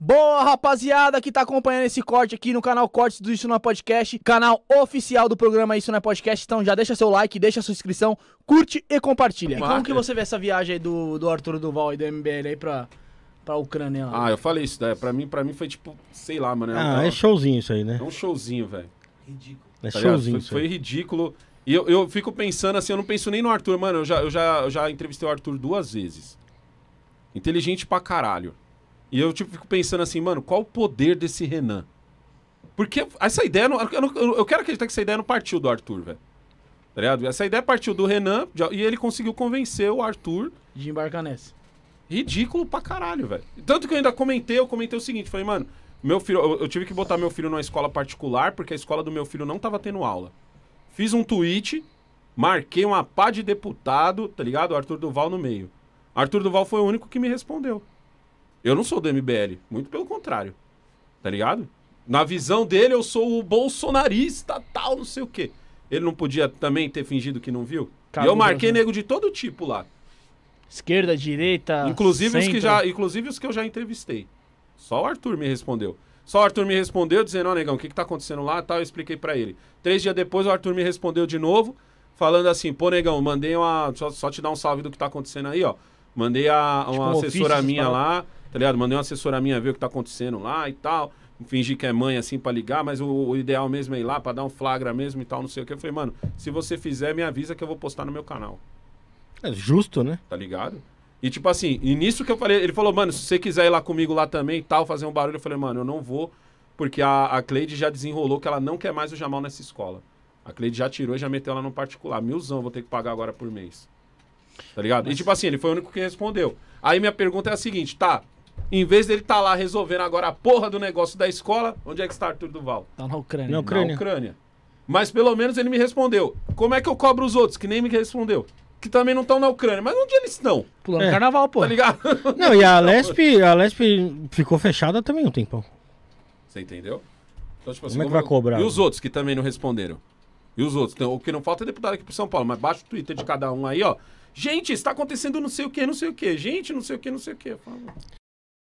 Boa, rapaziada que tá acompanhando esse corte aqui no canal Cortes do Isso Não é Podcast, canal oficial do programa Isso Não é Podcast. Então já deixa seu like, deixa sua inscrição, curte e compartilha. E como que você vê essa viagem aí do, do Arthur Duval e do MBL aí pra, pra Ucrânia? Lá, Ah, eu falei isso, né? Pra mim, pra mim foi tipo, sei lá, mano. É ah, é showzinho isso aí, né? É um showzinho, velho. Ridículo. É Tá showzinho Foi, foi ridículo. E eu, eu fico pensando assim, eu não penso nem no Arthur, mano. Eu já, eu já, eu já entrevistei o Arthur duas vezes. Inteligente pra caralho. E eu tipo, fico pensando assim, mano, qual o poder desse Renan? Porque essa ideia. Não, eu, não, eu quero acreditar que essa ideia não partiu do Arthur, velho. Tá ligado? Essa ideia partiu do Renan e ele conseguiu convencer o Arthur. De embarcar nessa. Ridículo pra caralho, velho. Tanto que eu ainda comentei, eu comentei o seguinte, falei, mano, meu filho, eu, eu tive que botar meu filho numa escola particular, porque a escola do meu filho não tava tendo aula. Fiz um tweet, marquei uma pá de deputado, tá ligado? Arthur Duval no meio. Arthur Duval foi o único que me respondeu. Eu não sou do MBL, muito pelo contrário. Tá ligado? Na visão dele, eu sou o bolsonarista, tal, não sei o quê. Ele não podia também ter fingido que não viu? e eu marquei né? nego de todo tipo lá. Esquerda, direita. Inclusive centro. os, que já, inclusive os que eu já entrevistei. Só o Arthur me respondeu. Só o Arthur me respondeu dizendo, ó, oh, negão, o que, que tá acontecendo lá tal, eu expliquei para ele. Três dias depois o Arthur me respondeu de novo, falando assim, pô, negão, mandei uma. Só, só te dar um salve do que tá acontecendo aí, ó. Mandei a, tipo, uma tipo, assessora minha lá tá ligado? Mandei uma assessora minha ver o que tá acontecendo lá e tal. Fingir que é mãe assim pra ligar, mas o, o ideal mesmo é ir lá pra dar um flagra mesmo e tal, não sei o que. Eu falei, mano, se você fizer, me avisa que eu vou postar no meu canal. É justo, né? Tá ligado? E tipo assim, e nisso que eu falei, ele falou, mano, se você quiser ir lá comigo lá também e tal, fazer um barulho, eu falei, mano, eu não vou, porque a, a Cleide já desenrolou que ela não quer mais o Jamal nessa escola. A Cleide já tirou e já meteu ela no particular. Milzão, vou ter que pagar agora por mês. Tá ligado? E tipo assim, ele foi o único que respondeu. Aí minha pergunta é a seguinte, tá, em vez dele estar tá lá resolvendo agora a porra do negócio da escola, onde é que está Arthur Duval? Está na Ucrânia. Na Ucrânia. Na Ucrânia. Mas pelo menos ele me respondeu. Como é que eu cobro os outros? Que nem me respondeu que também não estão na Ucrânia. Mas onde eles estão? Pulando é. carnaval, pô. Tá ligado? Não, e a Lesp, a Lesp ficou fechada também um tempão. Você entendeu? Então, tipo, como, como assim, é que vai cobrar? E os outros que também não responderam? E os outros? O que não falta é deputado aqui pro São Paulo, mas baixa o Twitter de cada um aí, ó. Gente, está acontecendo não sei o que, não sei o que. Gente, não sei o que, não sei o que.